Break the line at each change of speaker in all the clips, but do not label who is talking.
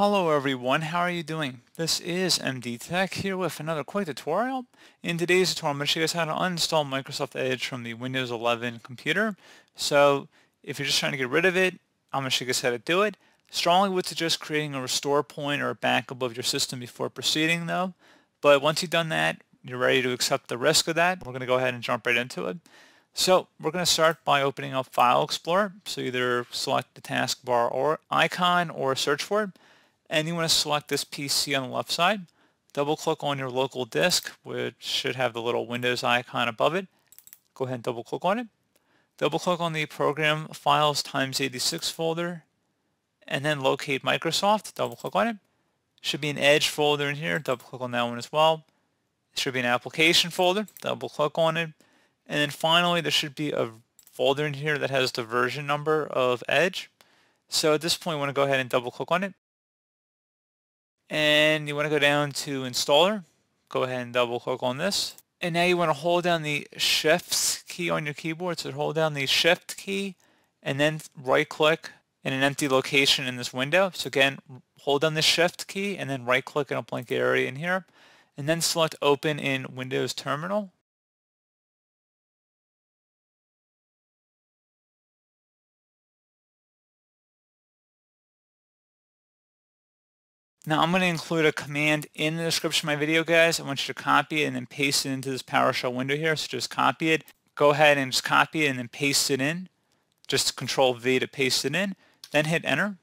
Hello everyone, how are you doing? This is MD Tech here with another quick tutorial. In today's tutorial, I'm going to show you guys how to uninstall Microsoft Edge from the Windows 11 computer. So if you're just trying to get rid of it, I'm going to show you guys how to do it. Strongly would suggest creating a restore point or a backup of your system before proceeding though. But once you've done that, you're ready to accept the risk of that. We're going to go ahead and jump right into it. So we're going to start by opening up File Explorer. So either select the taskbar or icon or search for it and you want to select this PC on the left side. Double click on your local disk, which should have the little Windows icon above it. Go ahead and double click on it. Double click on the program files times 86 folder and then locate Microsoft. Double click on it. Should be an Edge folder in here. Double click on that one as well. should be an application folder. Double click on it. And then finally, there should be a folder in here that has the version number of Edge. So at this point, you want to go ahead and double click on it. And you want to go down to installer. Go ahead and double click on this. And now you want to hold down the shift key on your keyboard. So hold down the shift key and then right click in an empty location in this window. So again, hold down the shift key and then right click in a blank area in here. And then select open in Windows Terminal. Now I'm going to include a command in the description of my video, guys. I want you to copy it and then paste it into this PowerShell window here. So just copy it. Go ahead and just copy it and then paste it in. Just Control V to paste it in. Then hit Enter.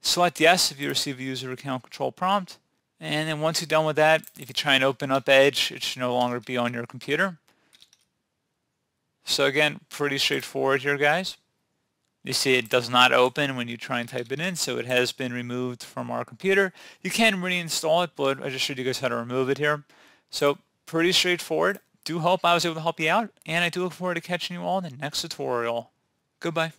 Select Yes if you receive a user account control prompt. And then once you're done with that, if you try and open up Edge, it should no longer be on your computer. So again, pretty straightforward here, guys. You see it does not open when you try and type it in, so it has been removed from our computer. You can reinstall it, but I just showed you guys how to remove it here. So pretty straightforward. Do hope I was able to help you out, and I do look forward to catching you all in the next tutorial. Goodbye.